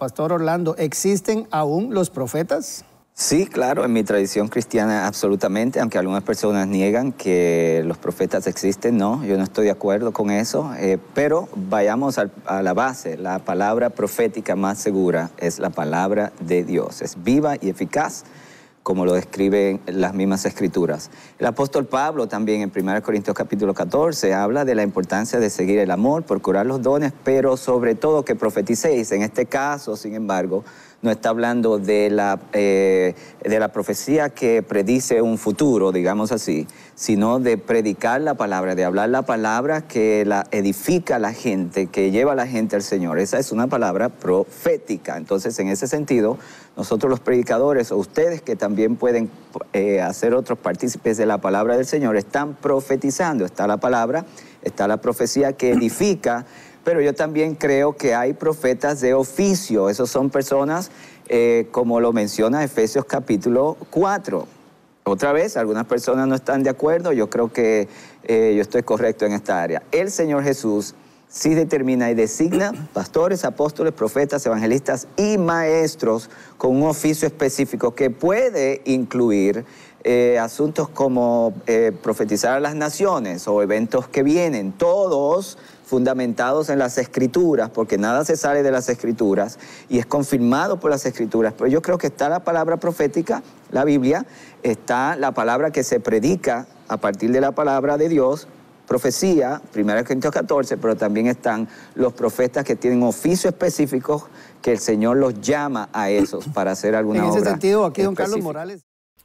Pastor Orlando, ¿existen aún los profetas? Sí, claro, en mi tradición cristiana absolutamente, aunque algunas personas niegan que los profetas existen, no, yo no estoy de acuerdo con eso, eh, pero vayamos a la base, la palabra profética más segura es la palabra de Dios, es viva y eficaz como lo describen las mismas escrituras. El apóstol Pablo también en 1 Corintios capítulo 14 habla de la importancia de seguir el amor, ...por curar los dones, pero sobre todo que profeticéis. En este caso, sin embargo, no está hablando de la, eh, de la profecía que predice un futuro, digamos así, sino de predicar la palabra, de hablar la palabra que la edifica a la gente, que lleva a la gente al Señor. Esa es una palabra profética. Entonces, en ese sentido, nosotros los predicadores o ustedes que también pueden eh, hacer otros partícipes de la palabra del Señor, están profetizando. Está la palabra, está la profecía que edifica pero yo también creo que hay profetas de oficio, esos son personas, eh, como lo menciona Efesios capítulo 4. Otra vez, algunas personas no están de acuerdo, yo creo que eh, yo estoy correcto en esta área. El Señor Jesús sí determina y designa pastores, apóstoles, profetas, evangelistas y maestros con un oficio específico que puede incluir eh, asuntos como eh, profetizar a las naciones o eventos que vienen, todos fundamentados en las escrituras, porque nada se sale de las escrituras y es confirmado por las escrituras. Pero yo creo que está la palabra profética, la Biblia, está la palabra que se predica a partir de la palabra de Dios, profecía, 1 Corintios 14, pero también están los profetas que tienen oficios específicos que el Señor los llama a esos para hacer alguna obra. En ese sentido, aquí don Carlos Morales.